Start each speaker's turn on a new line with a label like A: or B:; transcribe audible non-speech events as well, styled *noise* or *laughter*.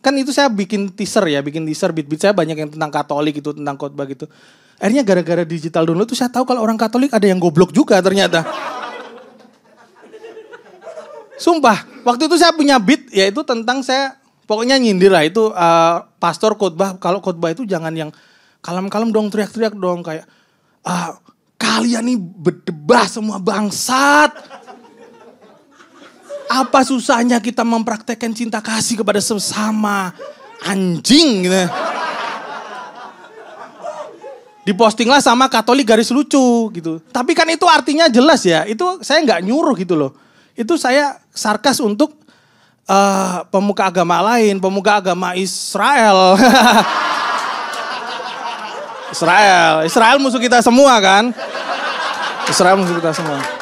A: kan itu saya bikin teaser ya, bikin teaser beat-beat saya banyak yang tentang Katolik itu, tentang khotbah gitu. Akhirnya gara-gara digital download tuh saya tahu kalau orang Katolik ada yang goblok juga ternyata. Sumpah, waktu itu saya punya beat yaitu tentang saya pokoknya nyindir lah itu uh, pastor khotbah kalau khotbah itu jangan yang kalem-kalem dong teriak-teriak dong kayak ah kalian nih berdebah semua bangsat apa susahnya kita mempraktekkan cinta kasih kepada sesama anjing gitu. Ya? Dipostinglah sama Katolik garis lucu gitu. Tapi kan itu artinya jelas ya. Itu saya nggak nyuruh gitu loh. Itu saya sarkas untuk uh, pemuka agama lain, pemuka agama Israel. *laughs* Israel, Israel musuh kita semua kan? Israel musuh kita semua.